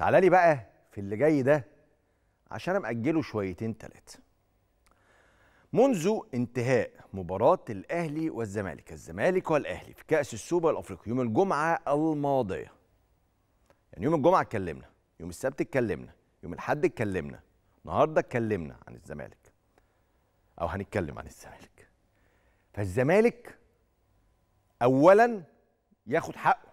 تعالى لي بقى في اللي جاي ده عشان انا مأجله شويتين تلاتة منذ انتهاء مباراة الأهلي والزمالك الزمالك والأهلي في كأس السوبر الأفريقي يوم الجمعة الماضية يعني يوم الجمعة اتكلمنا يوم السبت اتكلمنا يوم الحد اتكلمنا النهاردة اتكلمنا عن الزمالك أو هنتكلم عن الزمالك فالزمالك أولا ياخد حقه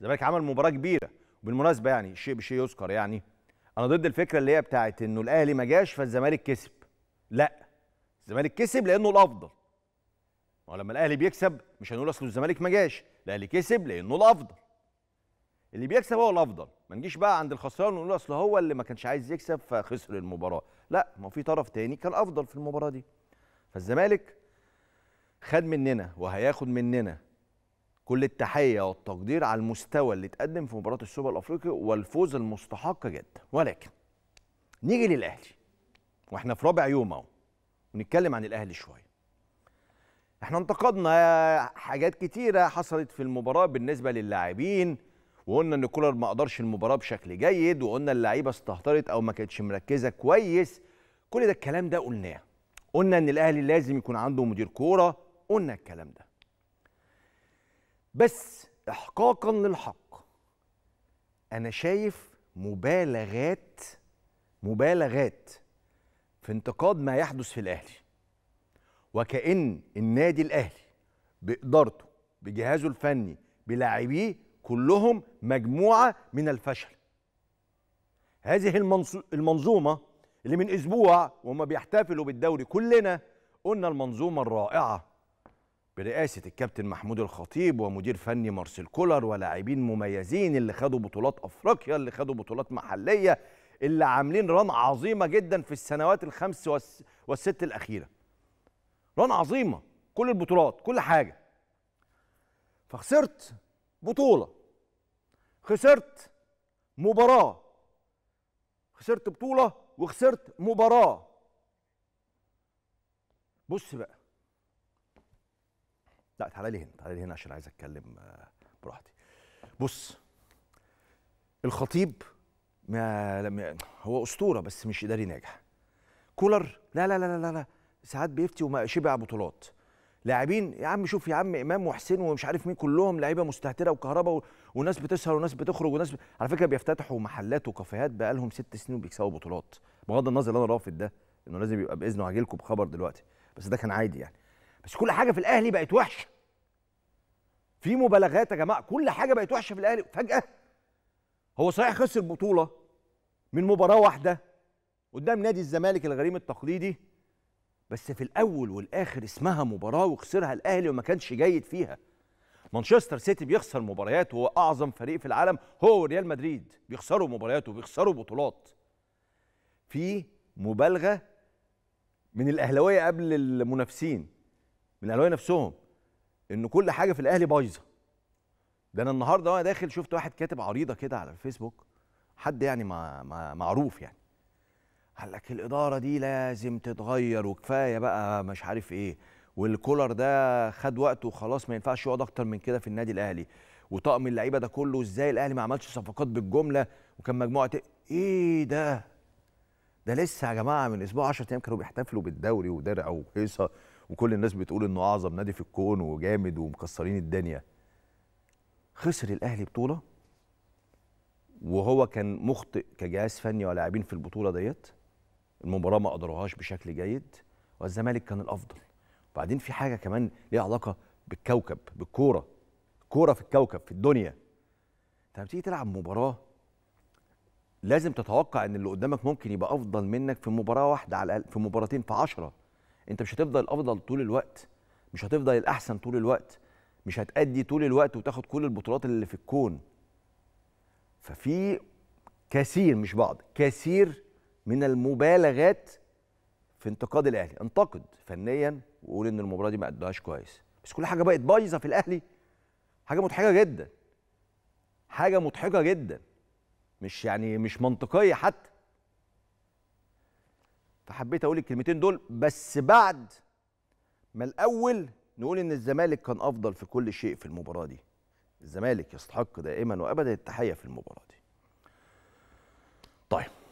الزمالك عمل مباراة كبيرة بالمناسبه يعني شيء بشيء يذكر يعني انا ضد الفكره اللي هي بتاعت انه الاهلي ما جاش فالزمالك كسب لا الزمالك كسب لانه الافضل ولما الاهلي بيكسب مش هنقول اصل الزمالك ما جاش الاهلي كسب لانه الافضل اللي بيكسب هو الافضل ما نجيش بقى عند الخسران ونقول اصل هو اللي ما كانش عايز يكسب فخسر المباراه لا ما في طرف تاني كان افضل في المباراه دي فالزمالك خد مننا وهياخد مننا كل التحيه والتقدير على المستوى اللي اتقدم في مباراه السوبر الافريقي والفوز المستحق جدا ولكن نيجي للاهلي واحنا في رابع يوم اهو ونتكلم عن الاهلي شويه احنا انتقدنا حاجات كتيره حصلت في المباراه بالنسبه للاعبين وقلنا ان كولر ما قدرش المباراه بشكل جيد وقلنا اللعيبه استهترت او ما كانتش مركزه كويس كل ده الكلام ده قلناه قلنا ان الاهلي لازم يكون عنده مدير كوره قلنا الكلام ده بس احقاقا للحق انا شايف مبالغات مبالغات في انتقاد ما يحدث في الاهلي وكأن النادي الأهلي بإدارته بجهازه الفني بلاعبيه كلهم مجموعة من الفشل هذه المنظومة اللي من أسبوع وما بيحتفلوا بالدوري كلنا قلنا المنظومة الرائعة برئاسة الكابتن محمود الخطيب ومدير فني مارسيل كولر ولاعبين مميزين اللي خدوا بطولات أفريقيا اللي خدوا بطولات محلية اللي عاملين ران عظيمة جدا في السنوات الخمس والست الأخيرة ران عظيمة كل البطولات كل حاجة فخسرت بطولة خسرت مباراة خسرت بطولة وخسرت مباراة بص بقى لا تعالى لي هنا تعالى لي هنا عشان عايز اتكلم آه، براحتي بص الخطيب ما هو اسطوره بس مش اداري ناجح كولر لا لا لا لا لا ساعات بيفتي وما شبع بطولات لاعبين يا عم شوف يا عم امام وحسين ومش عارف مين كلهم لعيبه مستهتره وكهرباء و... وناس بتسهر وناس بتخرج وناس ب... على فكره بيفتتحوا محلات وكافيهات بقى لهم ست سنين وبيكسبوا بطولات بغض النظر اللي انا رافض ده انه لازم يبقى باذنه عاجلكم بخبر دلوقتي بس ده كان عادي يعني بس كل حاجه في الاهلي بقت وحشه في مبالغات يا جماعه كل حاجه بقت وحشه في الاهلي فجاه هو صحيح خسر بطوله من مباراه واحده قدام نادي الزمالك الغريم التقليدي بس في الاول والاخر اسمها مباراه وخسرها الاهلي وما كانش جيد فيها مانشستر سيتي بيخسر مباريات وهو اعظم فريق في العالم هو وريال مدريد بيخسروا مباريات وبيخسروا بطولات في مبالغه من الاهلاويه قبل المنافسين من الاهلاويه نفسهم ان كل حاجه في الاهلي بايظه ده انا النهارده وانا داخل شفت واحد كاتب عريضه كده على الفيسبوك حد يعني ما ما معروف يعني قال لك الاداره دي لازم تتغير وكفايه بقى مش عارف ايه والكولر ده خد وقته وخلاص ما ينفعش يقعد اكتر من كده في النادي الاهلي وطقم اللعيبه ده كله ازاي الاهلي ما عملش صفقات بالجمله وكان مجموعه ايه ده ده لسه يا جماعه من اسبوع 10 ايام كانوا بيحتفلوا بالدوري ودرع وهيصه وكل الناس بتقول انه اعظم نادي في الكون وجامد ومكسرين الدنيا خسر الاهلي بطوله وهو كان مخطئ كجهاز فني ولاعبين في البطوله ديت المباراه ما قدروهاش بشكل جيد والزمالك كان الافضل وبعدين في حاجه كمان ليها علاقه بالكوكب بالكوره كوره في الكوكب في الدنيا انت لما تيجي تلعب مباراه لازم تتوقع ان اللي قدامك ممكن يبقى افضل منك في مباراه واحده على الاقل في مباراتين في 10 انت مش هتفضل الافضل طول الوقت مش هتفضل الاحسن طول الوقت مش هتأدي طول الوقت وتاخد كل البطولات اللي في الكون ففي كثير مش بعض كثير من المبالغات في انتقاد الاهلي انتقد فنيا وقول ان المباراه دي ما ادوهاش كويس بس كل حاجه بقت بايظه في الاهلي حاجه مضحكه جدا حاجه مضحكه جدا مش يعني مش منطقيه حتى فحبيت اقول الكلمتين دول بس بعد ما الاول نقول ان الزمالك كان افضل في كل شيء في المباراه دي الزمالك يستحق دائما وابدا التحيه في المباراه دي طيب